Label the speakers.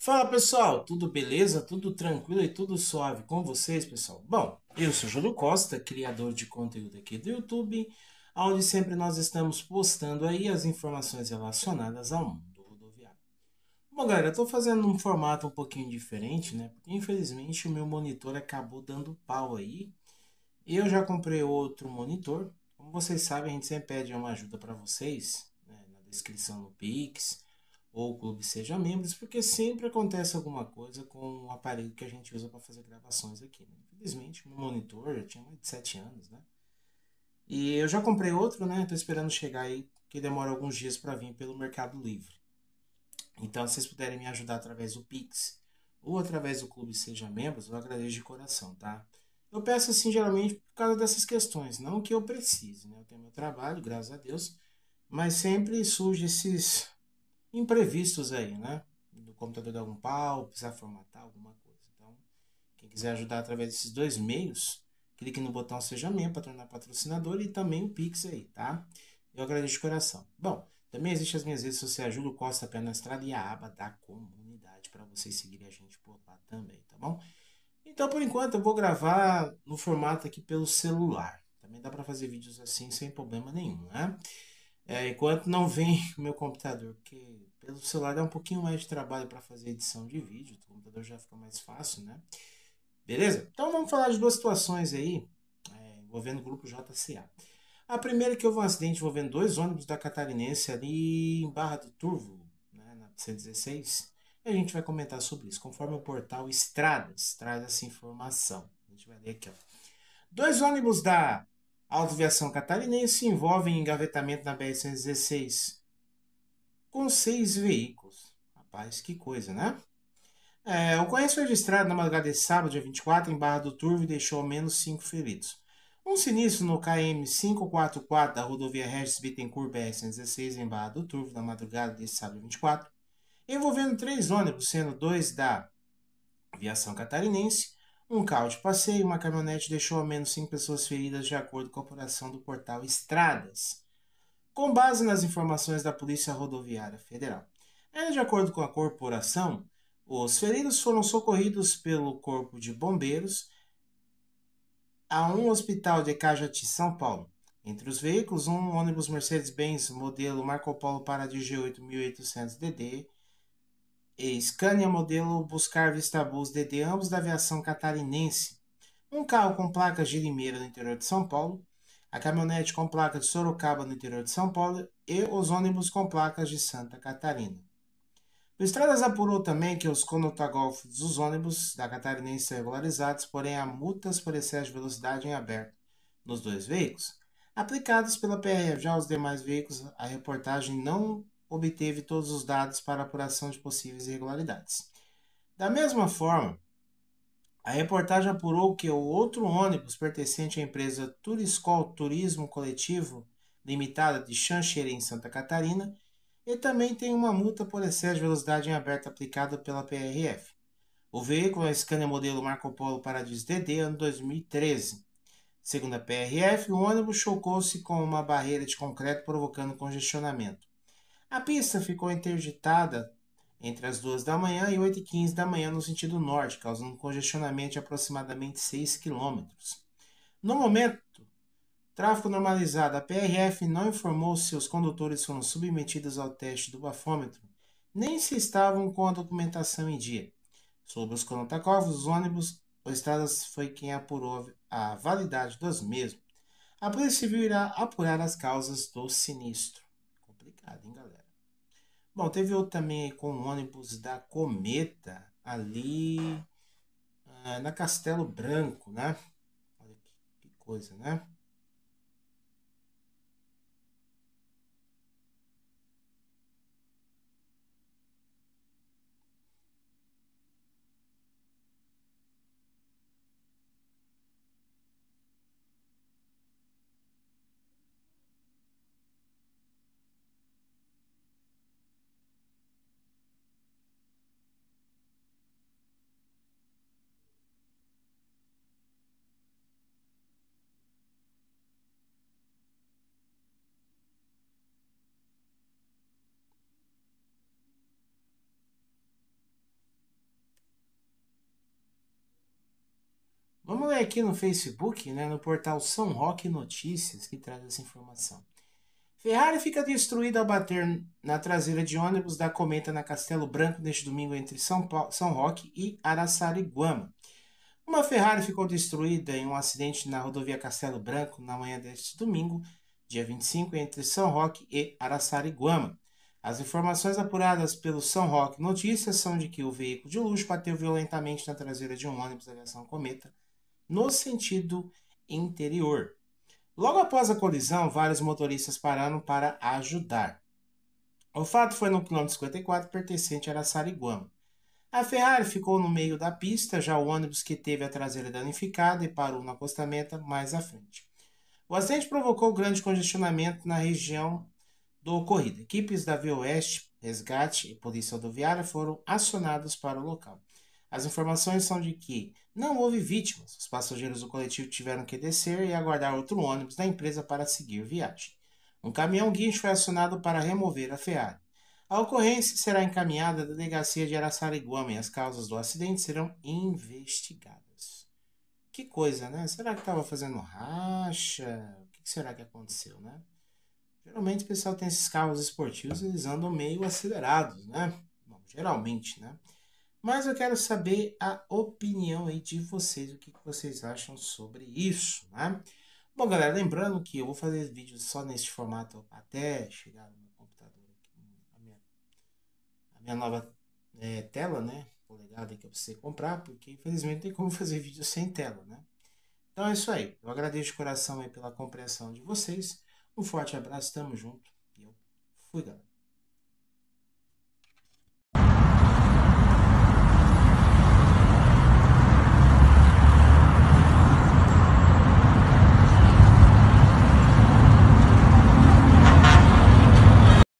Speaker 1: Fala pessoal, tudo beleza? Tudo tranquilo e tudo suave com vocês, pessoal? Bom, eu sou Júlio Costa, criador de conteúdo aqui do YouTube, onde sempre nós estamos postando aí as informações relacionadas ao mundo rodoviário. Bom, galera, eu tô fazendo um formato um pouquinho diferente, né? Porque infelizmente o meu monitor acabou dando pau aí. Eu já comprei outro monitor. Como vocês sabem, a gente sempre pede uma ajuda para vocês, né? na descrição no Pix ou o clube seja membros, porque sempre acontece alguma coisa com o aparelho que a gente usa para fazer gravações aqui. Né? Infelizmente, meu monitor já tinha mais de 7 anos, né? E eu já comprei outro, né? Tô esperando chegar aí, que demora alguns dias para vir pelo Mercado Livre. Então, se vocês puderem me ajudar através do Pix ou através do clube seja membros, eu agradeço de coração, tá? Eu peço assim geralmente por causa dessas questões, não que eu precise, né? Eu tenho meu trabalho, graças a Deus, mas sempre surge esses imprevistos aí, né? Do computador dar algum pau, precisar formatar alguma coisa. Então, quem quiser ajudar através desses dois meios, clique no botão Seja Membro para tornar patrocinador e também o Pix aí, tá? Eu agradeço de coração. Bom, também existem as minhas redes sociais, Júlio Costa Pé na Estrada e a aba da comunidade para vocês seguirem a gente por lá também, tá bom? Então, por enquanto, eu vou gravar no formato aqui pelo celular. Também dá para fazer vídeos assim sem problema nenhum, né? É, enquanto não vem o meu computador, que pelo celular dá um pouquinho mais de trabalho para fazer edição de vídeo, o computador já fica mais fácil, né? Beleza? Então vamos falar de duas situações aí é, envolvendo o grupo JCA. A primeira é que houve um acidente envolvendo dois ônibus da Catarinense ali em Barra do Turvo, né, na 116. E a gente vai comentar sobre isso, conforme o portal Estradas traz essa informação. A gente vai ler aqui, ó. Dois ônibus da Autoviação Catarinense se envolvem em engavetamento na BR-116 com seis veículos. Rapaz, que coisa, né? É, o ocorrência foi registrado na madrugada de sábado, dia 24, em Barra do Turvo e deixou ao menos cinco feridos. Um sinistro no KM 544 da rodovia Regis Bittencourt BR-116 em Barra do Turvo, na madrugada de sábado 24, envolvendo três ônibus, sendo dois da aviação catarinense, um carro de passeio e uma caminhonete deixou ao menos cinco pessoas feridas, de acordo com a operação do portal Estradas com base nas informações da Polícia Rodoviária Federal. É, de acordo com a corporação, os feridos foram socorridos pelo Corpo de Bombeiros a um hospital de Cajati, São Paulo. Entre os veículos, um ônibus Mercedes-Benz modelo Marco Polo para de G8 1800DD e Scania modelo Buscar Vista Bus DD, ambos da aviação catarinense. Um carro com placas de Limeira no interior de São Paulo a caminhonete com placa de Sorocaba no interior de São Paulo e os ônibus com placas de Santa Catarina. O Estradas apurou também que é os conotagolfos dos ônibus da Catarinense são regularizados, porém há multas por excesso de velocidade em aberto nos dois veículos. Aplicados pela PRF já aos demais veículos, a reportagem não obteve todos os dados para apuração de possíveis irregularidades. Da mesma forma, a reportagem apurou que o outro ônibus pertencente à empresa Turiscol Turismo Coletivo Limitada de Xanxerê, Santa Catarina, e também tem uma multa por excesso de velocidade em aberto aplicada pela PRF. O veículo é Scania modelo Marco Polo Paradis DD, ano 2013. Segundo a PRF, o ônibus chocou-se com uma barreira de concreto provocando congestionamento. A pista ficou interditada entre as 2 da manhã e 8 e 15 da manhã no sentido norte, causando um congestionamento de aproximadamente 6 km. No momento, tráfego normalizado, a PRF não informou se os condutores foram submetidos ao teste do bafômetro, nem se estavam com a documentação em dia. Sobre os cronotacoves, os ônibus, o Estradas foi quem apurou a validade dos mesmos. A Polícia Civil irá apurar as causas do sinistro. Complicado, hein, galera? Bom, teve outro também com o ônibus da Cometa, ali eh, na Castelo Branco, né? Olha que, que coisa, né? É aqui no Facebook, né, no portal São Roque Notícias, que traz essa informação. Ferrari fica destruída ao bater na traseira de ônibus da Cometa na Castelo Branco neste domingo entre São, Paulo, São Roque e Araçariguama. Uma Ferrari ficou destruída em um acidente na rodovia Castelo Branco na manhã deste domingo, dia 25, entre São Roque e Araçariguama. As informações apuradas pelo São Roque Notícias são de que o veículo de luxo bateu violentamente na traseira de um ônibus da aviação Cometa no sentido interior. Logo após a colisão, vários motoristas pararam para ajudar. O fato foi no quilômetro 54, pertencente a Sariguama. A Ferrari ficou no meio da pista, já o ônibus que teve a traseira danificada e parou no acostamento mais à frente. O acidente provocou grande congestionamento na região do ocorrido. Equipes da Via Oeste, Resgate e Polícia Rodoviária foram acionadas para o local. As informações são de que não houve vítimas. Os passageiros do coletivo tiveram que descer e aguardar outro ônibus da empresa para seguir viagem. Um caminhão guincho foi acionado para remover a Ferrari. A ocorrência será encaminhada à delegacia de Araçariguama e as causas do acidente serão investigadas. Que coisa, né? Será que estava fazendo racha? O que será que aconteceu, né? Geralmente o pessoal tem esses carros esportivos, eles andam meio acelerados, né? Bom, geralmente, né? Mas eu quero saber a opinião aí de vocês, o que vocês acham sobre isso, né? Bom, galera, lembrando que eu vou fazer vídeos só nesse formato até chegar no meu computador aqui, a minha, a minha nova é, tela, né? Polegada que eu precisei comprar, porque infelizmente não tem como fazer vídeo sem tela, né? Então é isso aí. Eu agradeço de coração aí pela compreensão de vocês. Um forte abraço, tamo junto. E eu fui, galera.